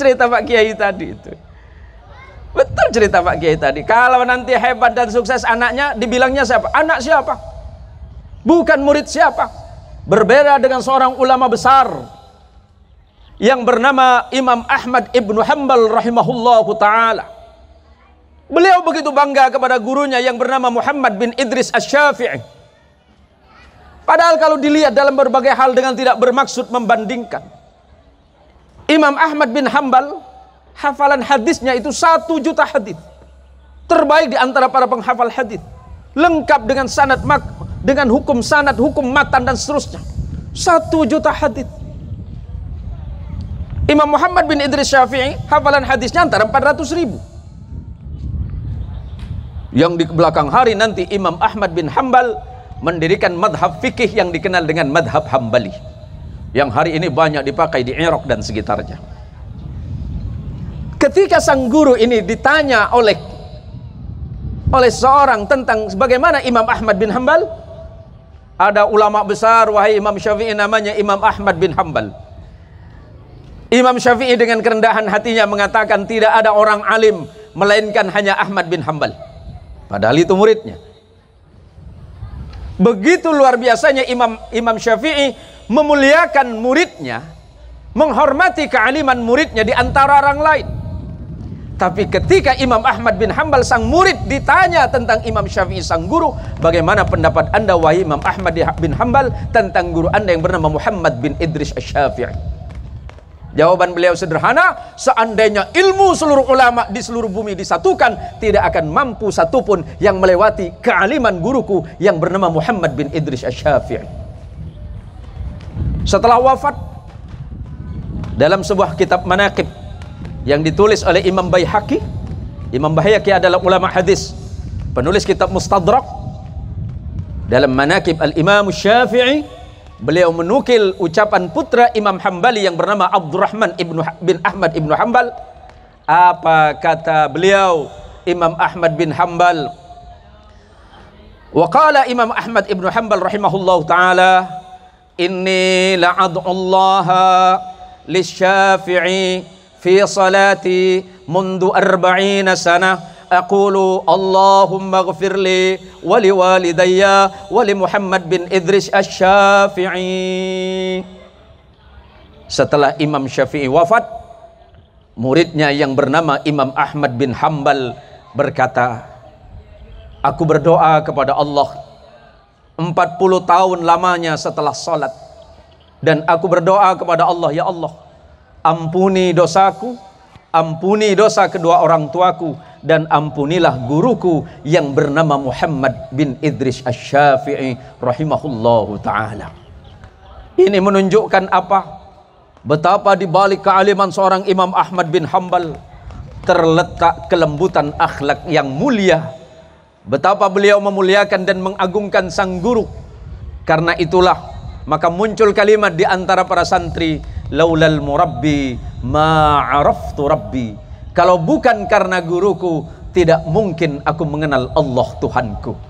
cerita Pak Kiai tadi itu. Betul cerita Pak Kiai tadi. Kalau nanti hebat dan sukses anaknya, dibilangnya siapa? Anak siapa? Bukan murid siapa? Berbeda dengan seorang ulama besar yang bernama Imam Ahmad Ibnu Hambal rahimahullahu taala. Beliau begitu bangga kepada gurunya yang bernama Muhammad bin Idris Asy-Syafi'i. Padahal kalau dilihat dalam berbagai hal dengan tidak bermaksud membandingkan, Imam Ahmad bin Hambal hafalan hadisnya itu satu juta hadis terbaik di antara para penghafal hadis lengkap dengan sanad mak dengan hukum sanad hukum matan dan seterusnya satu juta hadis Imam Muhammad bin Idris Syafi'i hafalan hadisnya antara 400 ribu yang di belakang hari nanti Imam Ahmad bin Hambal mendirikan madhab fikih yang dikenal dengan madhab Hambali yang hari ini banyak dipakai di Erok dan sekitarnya. Ketika sang guru ini ditanya oleh oleh seorang tentang bagaimana Imam Ahmad bin Hambal, ada ulama besar wahai Imam Syafi'i namanya Imam Ahmad bin Hambal. Imam Syafi'i dengan kerendahan hatinya mengatakan tidak ada orang alim melainkan hanya Ahmad bin Hambal. Padahal itu muridnya. Begitu luar biasanya Imam Imam Syafi'i memuliakan muridnya, menghormati kealiman muridnya di antara orang lain. Tapi ketika Imam Ahmad bin Hambal sang murid ditanya tentang Imam Syafi'i sang guru, bagaimana pendapat Anda wahai Imam Ahmad bin Hambal tentang guru Anda yang bernama Muhammad bin Idris Asy-Syafi'i? Jawaban beliau sederhana, seandainya ilmu seluruh ulama di seluruh bumi disatukan, tidak akan mampu satupun yang melewati kealiman guruku yang bernama Muhammad bin Idris Asy-Syafi'i setelah wafat dalam sebuah kitab manaqib yang ditulis oleh Imam Baihaqi Imam Baihaqi adalah ulama hadis penulis kitab Mustadrak dalam manaqib Al-Imam Syafi'i beliau menukil ucapan putra Imam Hambali yang bernama Abdurrahman ibnu bin Ahmad ibnu Hambal apa kata beliau Imam Ahmad bin Hambal wa qala Imam Ahmad ibnu Hambal rahimahullahu taala inni la'adullaha lisyafi'i fi salati mundu arba'ina sanah أقول اللهم اغفر لي ولوالدي ولمحمد bin Idris الشافعي Setelah Imam Syafi'i wafat, muridnya yang bernama Imam Ahmad bin Hambal berkata, Aku berdoa kepada Allah 40 tahun lamanya setelah salat dan aku berdoa kepada Allah ya Allah ampuni dosaku ampuni dosa kedua orang tuaku dan ampunilah guruku yang bernama Muhammad bin Idris Asy-Syafi'i rahimahullahu taala. Ini menunjukkan apa? Betapa di balik kealiman seorang Imam Ahmad bin Hambal terletak kelembutan akhlak yang mulia Betapa beliau memuliakan dan mengagungkan sang guru. Karena itulah maka muncul kalimat di antara para santri, laulal murabbi ma'araftu rabbi. Kalau bukan karena guruku, tidak mungkin aku mengenal Allah Tuhanku.